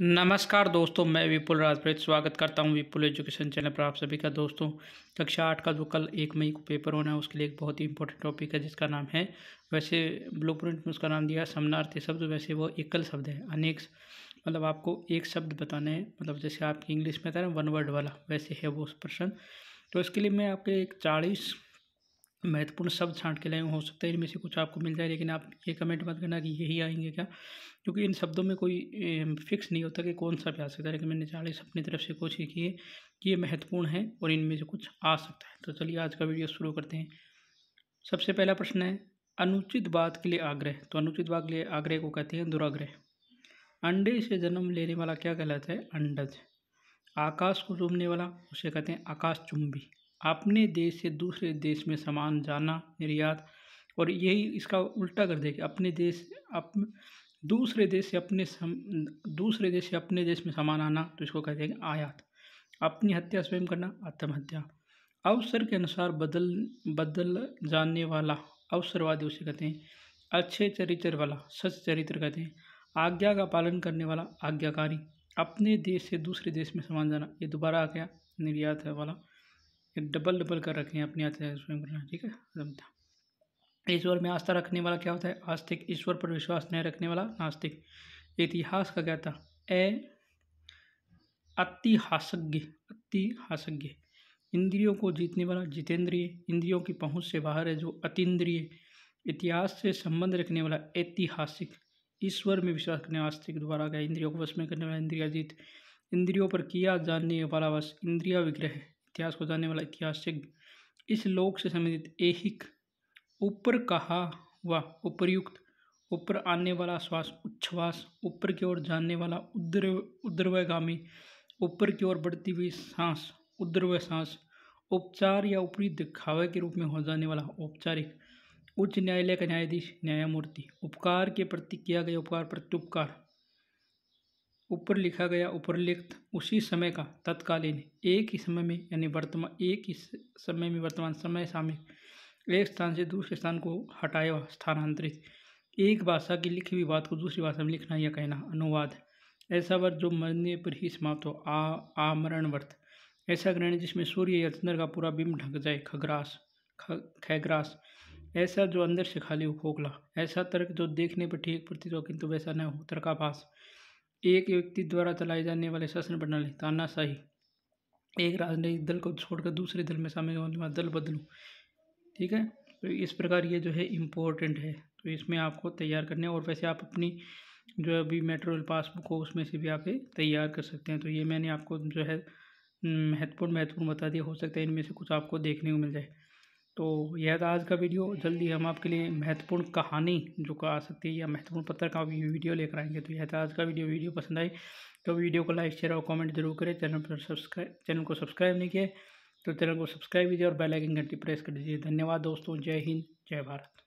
नमस्कार दोस्तों मैं विपुल राजप्रीत स्वागत करता हूं विपुल एजुकेशन चैनल पर आप सभी का दोस्तों कक्षा आठ का जो कल एक मई को पेपर होना है उसके लिए एक बहुत ही इंपॉर्टेंट टॉपिक है जिसका नाम है वैसे ब्लू प्रिंट में उसका नाम दिया समनार्थी शब्द वैसे वो एकल शब्द है अनेक मतलब आपको एक शब्द बताना है मतलब जैसे आपकी इंग्लिश में था ना वन वर्ड वाला वैसे है वो प्रश्न तो इसके लिए मैं आपके एक चालीस महत्वपूर्ण शब्द छांट के लाए हो सकता है इनमें से कुछ आपको मिल जाए लेकिन आप ये कमेंट मत करना कि यही आएंगे क्या क्योंकि इन शब्दों में कोई फिक्स नहीं होता कि कौन सा भी आ सकता है लेकिन मैंने चालीस अपनी तरफ से कोशिश की है कि ये महत्वपूर्ण है और इनमें से कुछ आ सकता है तो चलिए आज का वीडियो शुरू करते हैं सबसे पहला प्रश्न है अनुचित बात के लिए आग्रह तो अनुचित बात के लिए आग्रह को कहते हैं दुराग्रह अंडे से जन्म लेने वाला क्या कहलाता है अंडज आकाश को चूमने वाला उसे कहते हैं आकाश चुम्बी अपने देश से दूसरे देश में सामान जाना निर्यात और यही इसका उल्टा कर देगा अपने देश अप दूसरे देश से अपने सम दूसरे देश से अपने देश में सामान आना तो इसको कहते हैं आयात अपनी हत्या स्वयं करना आत्महत्या अवसर के अनुसार बदल बदल जाने वाला अवसरवादी उसे कहते हैं अच्छे चरित्र वाला सच चरित्र कहते हैं आज्ञा का पालन करने वाला आज्ञाकारी अपने देश से दूसरे देश में सामान जाना ये दोबारा आ गया निर्यात है वाला डबल डबल कर रखे हैं अपने आते स्वयं करना ठीक है ईश्वर में आस्था रखने वाला क्या होता है आस्तिक ईश्वर पर विश्वास नहीं रखने वाला नास्तिक इतिहास का क्या था ए अतिहासज्ञ अतिहासज्ञ इंद्रियों को जीतने वाला जितेंद्रिय इंद्रियों की पहुंच से बाहर है जो अतिद्रिय इतिहास से संबंध रखने वाला ऐतिहासिक ईश्वर में विश्वास करने आस्तिक द्वारा गया इंद्रियों को वश में करने वाला इंद्रिया जीत इंद्रियों पर किया जानने वाला वश इंद्रिया विग्रह इतिहास को जानने वाला इतिहासज्ञ इस लोक से संबंधित एक ऊपर कहा व उपरयुक्त ऊपर आने वाला श्वास उच्छ्वास ऊपर की ओर जाने वाला उद्र उद्रवगामी ऊपर की ओर बढ़ती हुई सांस उद्रव सांस उपचार या ऊपरी दिखावे के रूप में हो जाने वाला औपचारिक उच्च न्यायालय का न्यायाधीश न्यायमूर्ति उपकार के प्रति किया गया उपकार प्रत्युपकार ऊपर लिखा गया उपरलिखित उसी समय का तत्कालीन एक ही समय में यानी वर्तमान एक ही समय में वर्तमान समय सामिक एक स्थान से दूसरे स्थान को हटाए हुआ स्थानांतरित एक भाषा की लिखी हुई बात को दूसरी भाषा में लिखना या कहना अनुवाद ऐसा वर्त जो मरने पर ही समाप्त हो आ आमरण वर्त ऐसा ग्रहण जिसमें सूर्य या चंद्र का पूरा बिंब ढक जाए खग्रास खैग्रास ऐसा जो अंदर से खाली हो खोखला ऐसा तर्क जो देखने पर ठीक प्रतीत हो किंतु वैसा न हो तर्काभास एक व्यक्ति द्वारा चलाए जाने वाले शासन प्रणाली तानाशाही एक राजनीतिक दल को छोड़कर दूसरे दल में शामिल होने वाला दल बदलू ठीक है तो इस प्रकार ये जो है इम्पोर्टेंट है तो इसमें आपको तैयार करने और वैसे आप अपनी जो अभी मेट्रोल पासबुक हो उसमें से भी आप तैयार कर सकते हैं तो ये मैंने आपको जो है हम्म, महत्वपूर्ण महत्वपूर्ण बता दिया हो सकता है इनमें से कुछ आपको देखने को मिल जाए तो यह था आज का वीडियो जल्दी हम आपके लिए महत्वपूर्ण कहानी जो कहा सकती है या महत्वपूर्ण पत्र का भी वीडियो लेकर आएंगे तो यह था आज का वीडियो वीडियो पसंद आई तो वीडियो को लाइक शेयर और कमेंट जरूर करें चैनल पर सब्सक्राइब चैनल को सब्सक्राइब नहीं किए तो चैनल को सब्सक्राइब कीजिए और बेल आइकन घंटी प्रेस कर दीजिए धन्यवाद दोस्तों जय हिंद जय भारत